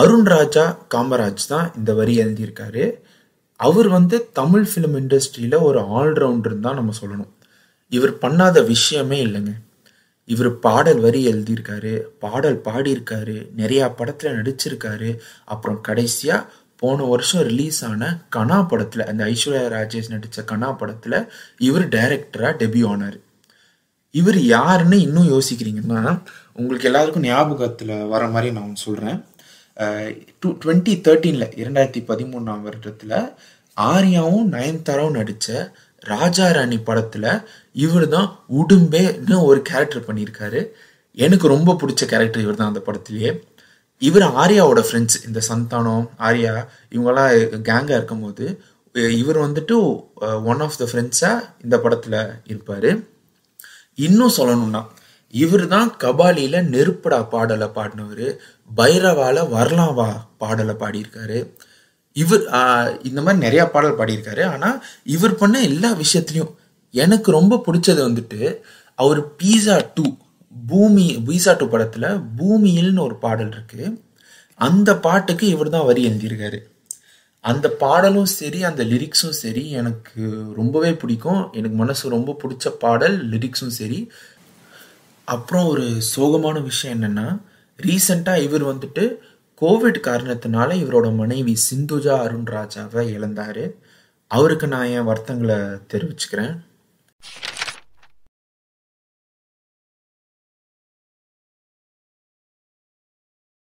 அருண்ராஜா காமராஜ் தான் இந்த வரி எழுதியிருக்காரு அவர் வந்து தமிழ் ஃபிலிம் இண்டஸ்ட்ரியில் ஒரு ஆல்ரவுண்டர் தான் நம்ம சொல்லணும் இவர் பண்ணாத விஷயமே இல்லைங்க இவர் பாடல் வரி எழுதியிருக்காரு பாடல் பாடியிருக்காரு நிறையா படத்தில் நடிச்சிருக்காரு அப்புறம் கடைசியாக போன வருஷம் ரிலீஸ் ஆன கனா படத்தில் அந்த ஐஸ்வர்யா ராஜேஷ் நடித்த கனா படத்தில் இவர் டைரக்டராக டெபியூ ஆனார் இவர் யாருன்னு இன்னும் யோசிக்கிறீங்கன்னா உங்களுக்கு எல்லாருக்கும் ஞாபகத்தில் வர மாதிரி நான் சொல்கிறேன் டூ டுவெண்ட்டி தேர்ட்டீனில் இரண்டாயிரத்தி பதிமூணாம் வருடத்தில் ஆர்யாவும் நயன்தாராவும் நடித்த ராஜா ராணி படத்தில் இவர் தான் உடும்பேன்னு ஒரு கேரக்டர் பண்ணியிருக்காரு எனக்கு ரொம்ப பிடிச்ச கேரக்டர் இவர் தான் அந்த படத்துலேயே இவர் ஆர்யாவோட ஃப்ரெண்ட்ஸ் இந்த சந்தானம் ஆர்யா இவங்களாம் கேங்காக இருக்கும் போது இவர் வந்துட்டு ஒன் ஆஃப் த ஃப்ரெண்ட்ஸாக இந்த படத்தில் இருப்பார் இன்னும் சொல்லணும்னா இவர் தான் கபாலியில் நெருப்படா பாடலை பாடினவர் பைரவால வரலாவா பாடலை பாடியிருக்காரு இவர் இந்த மாதிரி நிறையா பாடல் பாடியிருக்காரு ஆனால் இவர் பண்ண எல்லா விஷயத்துலையும் எனக்கு ரொம்ப பிடிச்சது வந்துட்டு அவர் பீஸா டூ பூமி பீஸா டூ படத்தில் பூமியில்னு ஒரு பாடல் இருக்கு அந்த பாட்டுக்கு இவர் தான் வரி எழுதியிருக்காரு அந்த பாடலும் சரி அந்த லிரிக்ஸும் சரி எனக்கு ரொம்பவே பிடிக்கும் எனக்கு மனசு ரொம்ப பிடிச்ச பாடல் லிரிக்ஸும் சரி அப்புறம் ஒரு சோகமான விஷயம் என்னென்னா ரீசெண்டாக இவர் வந்துட்டு கோவிட் காரணத்தினால இவரோட மனைவி சிந்துஜா அருண்ராஜாவை இழந்தார் அவருக்கு நான் என் வருத்தங்களை தெரிவிச்சுக்கிறேன்